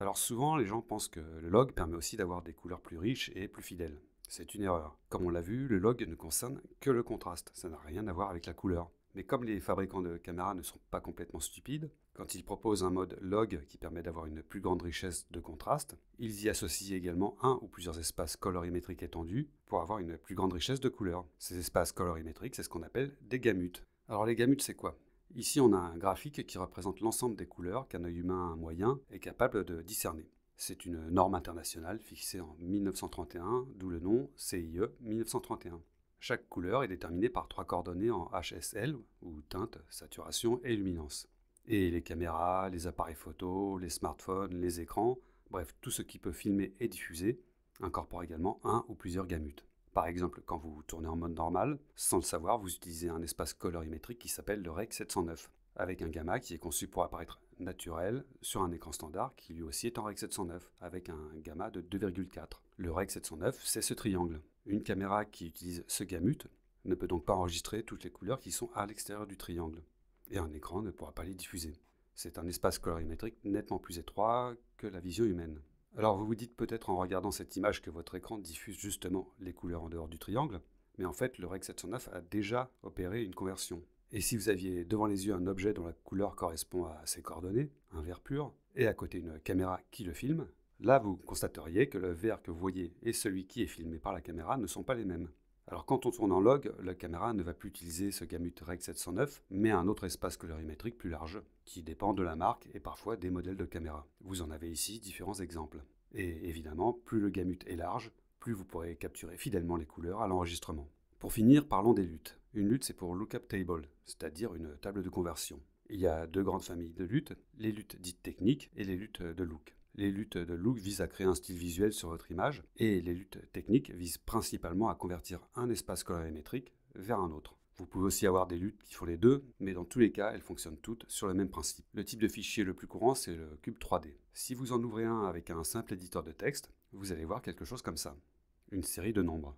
Alors souvent, les gens pensent que le log permet aussi d'avoir des couleurs plus riches et plus fidèles. C'est une erreur. Comme on l'a vu, le log ne concerne que le contraste, ça n'a rien à voir avec la couleur. Mais comme les fabricants de caméras ne sont pas complètement stupides, quand ils proposent un mode log qui permet d'avoir une plus grande richesse de contraste, ils y associent également un ou plusieurs espaces colorimétriques étendus pour avoir une plus grande richesse de couleurs. Ces espaces colorimétriques, c'est ce qu'on appelle des gamutes. Alors les gamutes, c'est quoi Ici, on a un graphique qui représente l'ensemble des couleurs qu'un œil humain moyen est capable de discerner. C'est une norme internationale fixée en 1931, d'où le nom CIE 1931. Chaque couleur est déterminée par trois coordonnées en HSL, ou teinte, saturation et luminance. Et les caméras, les appareils photo, les smartphones, les écrans, bref, tout ce qui peut filmer et diffuser, incorpore également un ou plusieurs gamutes. Par exemple, quand vous tournez en mode normal, sans le savoir, vous utilisez un espace colorimétrique qui s'appelle le REC 709, avec un gamma qui est conçu pour apparaître naturel sur un écran standard qui lui aussi est en REC 709, avec un gamma de 2,4. Le REC 709, c'est ce triangle. Une caméra qui utilise ce gamut ne peut donc pas enregistrer toutes les couleurs qui sont à l'extérieur du triangle, et un écran ne pourra pas les diffuser. C'est un espace colorimétrique nettement plus étroit que la vision humaine. Alors vous vous dites peut-être en regardant cette image que votre écran diffuse justement les couleurs en dehors du triangle, mais en fait le REC 709 a déjà opéré une conversion. Et si vous aviez devant les yeux un objet dont la couleur correspond à ses coordonnées, un vert pur, et à côté une caméra qui le filme, là vous constateriez que le vert que vous voyez et celui qui est filmé par la caméra ne sont pas les mêmes. Alors quand on tourne en log, la caméra ne va plus utiliser ce gamut REC 709, mais un autre espace colorimétrique plus large, qui dépend de la marque et parfois des modèles de caméra. Vous en avez ici différents exemples. Et évidemment, plus le gamut est large, plus vous pourrez capturer fidèlement les couleurs à l'enregistrement. Pour finir, parlons des luttes. Une lutte, c'est pour lookup table, c'est-à-dire une table de conversion. Il y a deux grandes familles de luttes, les luttes dites techniques et les luttes de look. Les luttes de look visent à créer un style visuel sur votre image et les luttes techniques visent principalement à convertir un espace colorimétrique vers un autre. Vous pouvez aussi avoir des luttes qui font les deux, mais dans tous les cas, elles fonctionnent toutes sur le même principe. Le type de fichier le plus courant, c'est le cube 3D. Si vous en ouvrez un avec un simple éditeur de texte, vous allez voir quelque chose comme ça. Une série de nombres.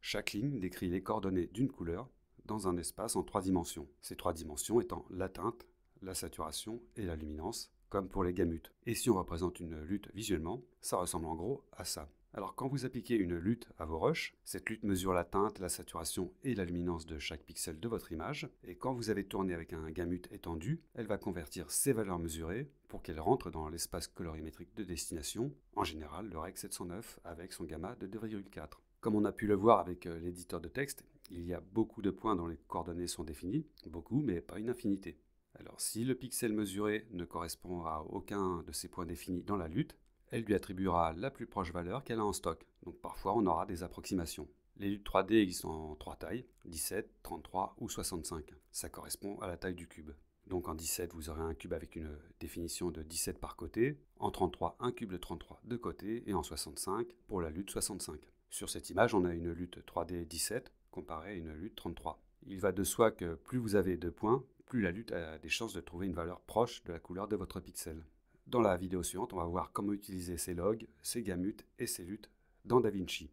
Chaque ligne décrit les coordonnées d'une couleur dans un espace en trois dimensions, ces trois dimensions étant la teinte, la saturation et la luminance, comme pour les gamutes. Et si on représente une lutte visuellement, ça ressemble en gros à ça. Alors quand vous appliquez une lutte à vos rushs, cette lutte mesure la teinte, la saturation et la luminance de chaque pixel de votre image, et quand vous avez tourné avec un gamut étendu, elle va convertir ces valeurs mesurées pour qu'elles rentrent dans l'espace colorimétrique de destination, en général le REC 709 avec son gamma de 2,4. Comme on a pu le voir avec euh, l'éditeur de texte, il y a beaucoup de points dont les coordonnées sont définies, beaucoup mais pas une infinité. Alors si le pixel mesuré ne correspond à aucun de ces points définis dans la lutte, elle lui attribuera la plus proche valeur qu'elle a en stock. Donc parfois on aura des approximations. Les luttes 3D existent en trois tailles, 17, 33 ou 65. Ça correspond à la taille du cube. Donc en 17, vous aurez un cube avec une définition de 17 par côté, en 33, un cube de 33 de côté, et en 65 pour la lutte 65. Sur cette image, on a une lutte 3D 17 comparée à une lutte 33. Il va de soi que plus vous avez de points, plus la lutte a des chances de trouver une valeur proche de la couleur de votre pixel. Dans la vidéo suivante, on va voir comment utiliser ces logs, ces gamutes et ces luttes dans DaVinci.